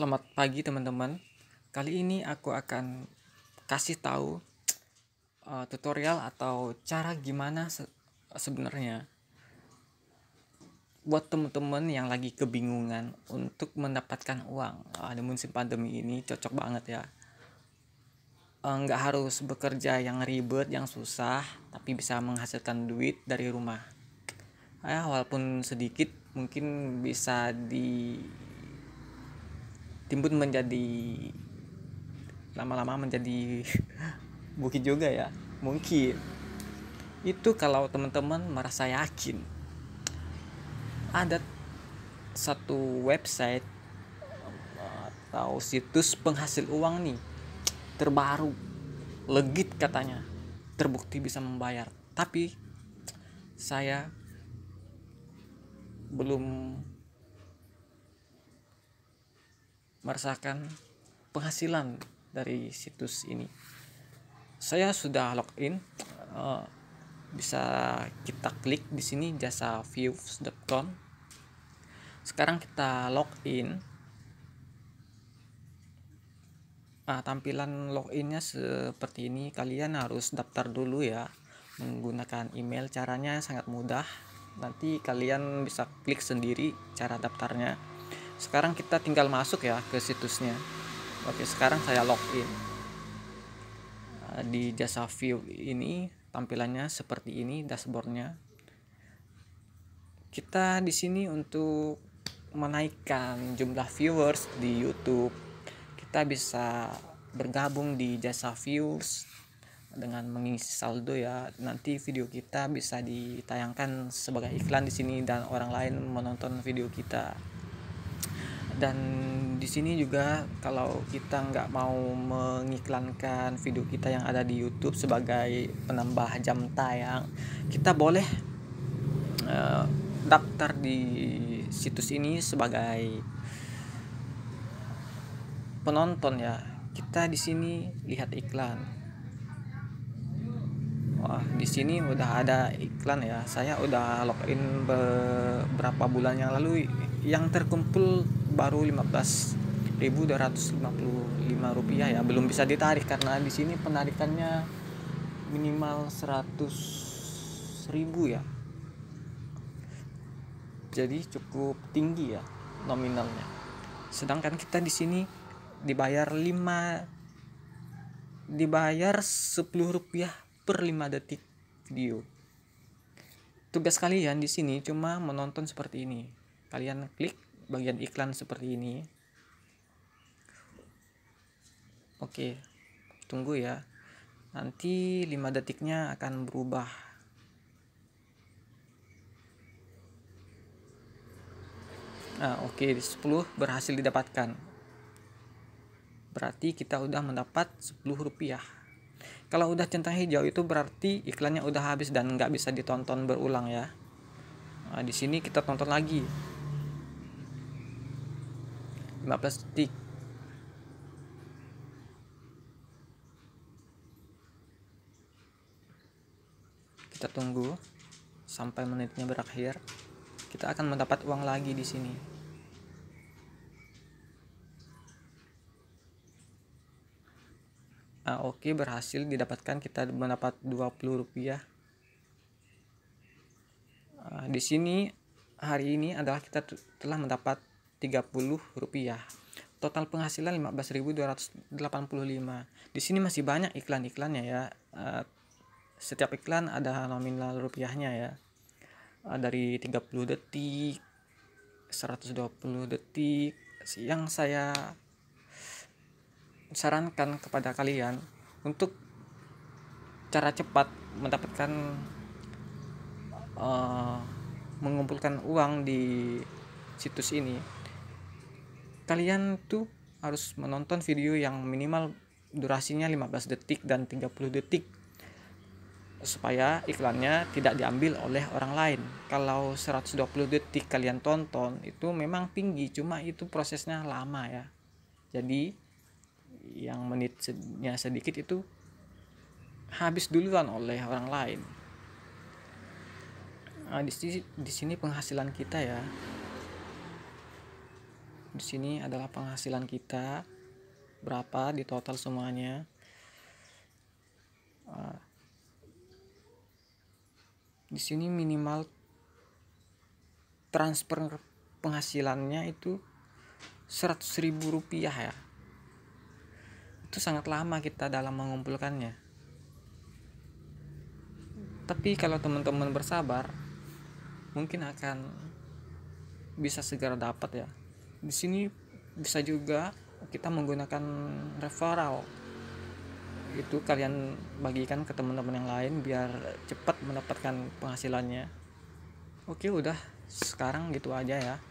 Selamat pagi teman-teman. Kali ini aku akan kasih tahu uh, tutorial atau cara gimana se sebenarnya buat teman-teman yang lagi kebingungan untuk mendapatkan uang. Uh, di musim pandemi ini cocok banget ya. Eh, nggak uh, harus bekerja yang ribet, yang susah, tapi bisa menghasilkan duit dari rumah. uh, walaupun sedikit, mungkin bisa di timbun menjadi lama-lama menjadi bukit juga ya mungkin itu kalau teman-teman merasa yakin ada satu website atau situs penghasil uang nih terbaru legit katanya terbukti bisa membayar tapi saya belum merasakan penghasilan dari situs ini saya sudah login eh, bisa kita klik di sini jasa views.com sekarang kita login nah, tampilan loginnya seperti ini kalian harus daftar dulu ya menggunakan email caranya sangat mudah nanti kalian bisa klik sendiri cara daftarnya sekarang kita tinggal masuk ya ke situsnya oke sekarang saya login di jasa view ini tampilannya seperti ini dashboardnya kita di sini untuk menaikkan jumlah viewers di YouTube kita bisa bergabung di jasa views dengan mengisi saldo ya nanti video kita bisa ditayangkan sebagai iklan di sini dan orang lain menonton video kita dan di sini juga kalau kita nggak mau mengiklankan video kita yang ada di YouTube sebagai penambah jam tayang kita boleh uh, daftar di situs ini sebagai penonton ya kita di sini lihat iklan wah di sini udah ada iklan ya saya udah login beberapa bulan yang lalu yang terkumpul baru 15.255 rupiah ya belum bisa ditarik karena di sini penarikannya minimal 100.000 ya jadi cukup tinggi ya nominalnya sedangkan kita di sini dibayar 5 dibayar 10 rupiah per 5 detik video tugas kalian di sini cuma menonton seperti ini kalian klik bagian iklan seperti ini oke tunggu ya nanti 5 detiknya akan berubah Nah, oke, sepuluh 10 berhasil didapatkan. Berarti kita udah mendapat 10 rupiah. Kalau udah centang hijau itu berarti iklannya udah habis dan nggak bisa ditonton berulang ya. Nah, di sini kita tonton lagi. 15 detik kita tunggu sampai menitnya berakhir kita akan mendapat uang lagi di sini ah, oke okay, berhasil didapatkan kita mendapat 20 rupiah nah, di sini hari ini adalah kita telah mendapat rupiah total penghasilan 15.285 di sini masih banyak iklan-iklannya ya eh, setiap iklan ada nominal rupiahnya ya eh, dari dari 30 detik 120 detik yang saya sarankan kepada kalian untuk cara cepat mendapatkan uh, mengumpulkan uang di situs ini kalian tuh harus menonton video yang minimal durasinya 15 detik dan 30 detik supaya iklannya tidak diambil oleh orang lain. Kalau 120 detik kalian tonton itu memang tinggi, cuma itu prosesnya lama ya. Jadi yang menitnya sedikit itu habis duluan oleh orang lain. Nah, di sini penghasilan kita ya di sini adalah penghasilan kita berapa di total semuanya. Ah. Di sini minimal transfer penghasilannya itu seratus ribu rupiah ya itu sangat lama kita dalam mengumpulkannya tapi kalau teman-teman bersabar mungkin akan bisa segera dapat ya di sini bisa juga kita menggunakan referral itu kalian bagikan ke teman-teman yang lain biar cepat mendapatkan penghasilannya oke udah sekarang gitu aja ya